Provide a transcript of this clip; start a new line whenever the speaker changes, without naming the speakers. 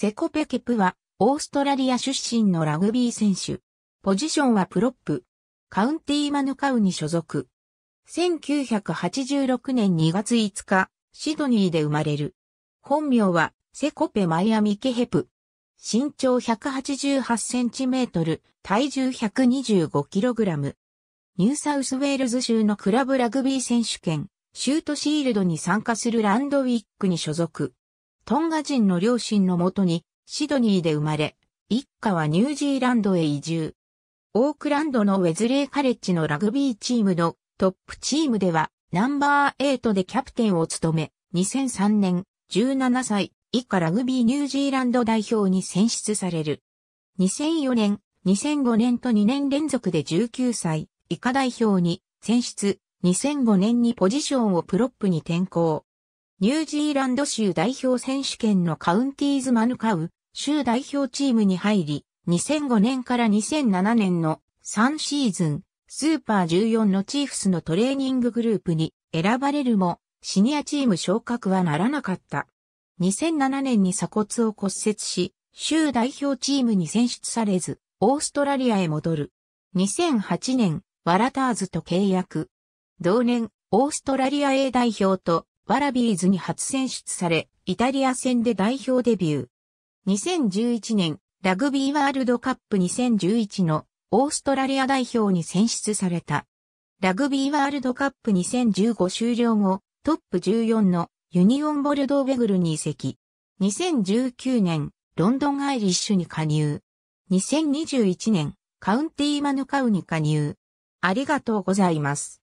セコペケプは、オーストラリア出身のラグビー選手。ポジションはプロップ。カウンティーマヌカウに所属。1986年2月5日、シドニーで生まれる。本名は、セコペマイアミケヘプ。身長188センチメートル、体重125キログラム。ニューサウスウェールズ州のクラブラグビー選手権、シュートシールドに参加するランドウィックに所属。トンガ人の両親のもとにシドニーで生まれ、一家はニュージーランドへ移住。オークランドのウェズレーカレッジのラグビーチームのトップチームではナンバー8でキャプテンを務め、2003年17歳以下ラグビーニュージーランド代表に選出される。2004年、2005年と2年連続で19歳以下代表に選出、2005年にポジションをプロップに転向。ニュージーランド州代表選手権のカウンティーズ・マヌカウ、州代表チームに入り、2005年から2007年の3シーズン、スーパー14のチーフスのトレーニンググループに選ばれるも、シニアチーム昇格はならなかった。2007年に鎖骨を骨折し、州代表チームに選出されず、オーストラリアへ戻る。2008年、ワラターズと契約。同年、オーストラリア A 代表とワラビーズに初選出され、イタリア戦で代表デビュー。2011年、ラグビーワールドカップ2011のオーストラリア代表に選出された。ラグビーワールドカップ2015終了後、トップ14のユニオンボルドーベグルに移籍。2019年、ロンドンアイリッシュに加入。2021年、カウンティーマヌカウに加入。ありがとうございます。